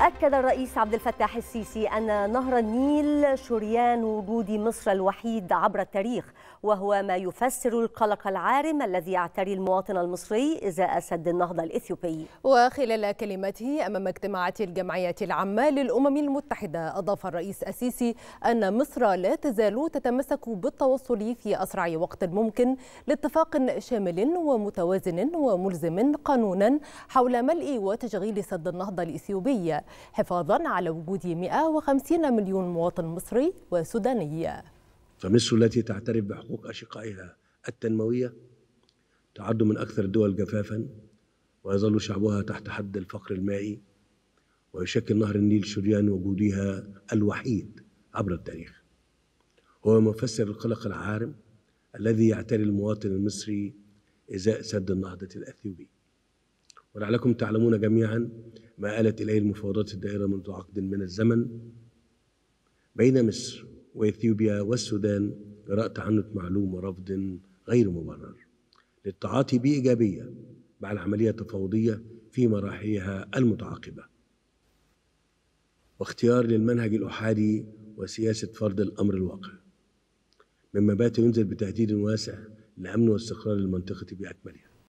أكد الرئيس عبد الفتاح السيسي أن نهر النيل شريان وجود مصر الوحيد عبر التاريخ وهو ما يفسر القلق العارم الذي يعتري المواطن المصري إزاء سد النهضة الإثيوبي وخلال كلمته أمام اجتماعات الجمعية العامة للأمم المتحدة أضاف الرئيس السيسي أن مصر لا تزال تتمسك بالتوصل في أسرع وقت ممكن لاتفاق شامل ومتوازن وملزم قانونا حول ملء وتشغيل سد النهضة الإثيوبي حفاظا على وجود 150 مليون مواطن مصري وسوداني فمصر التي تعترف بحقوق أشقائها التنموية تعد من أكثر الدول جفافا ويظل شعبها تحت حد الفقر المائي ويشكل نهر النيل شريان وجودها الوحيد عبر التاريخ هو مفسر القلق العارم الذي يعتري المواطن المصري إزاء سد النهضة الأثيوبي ولعلكم تعلمون جميعا ما آلت إليه المفاوضات الدائرة منذ عقد من الزمن بين مصر وإثيوبيا والسودان جراء تعنت معلوم ورفض غير مبرر للتعاطي بإيجابية مع العملية التفاوضية في مراحلها المتعاقبة واختيار للمنهج الأحادي وسياسة فرض الأمر الواقع مما بات ينزل بتهديد واسع لأمن واستقرار المنطقة بأكملها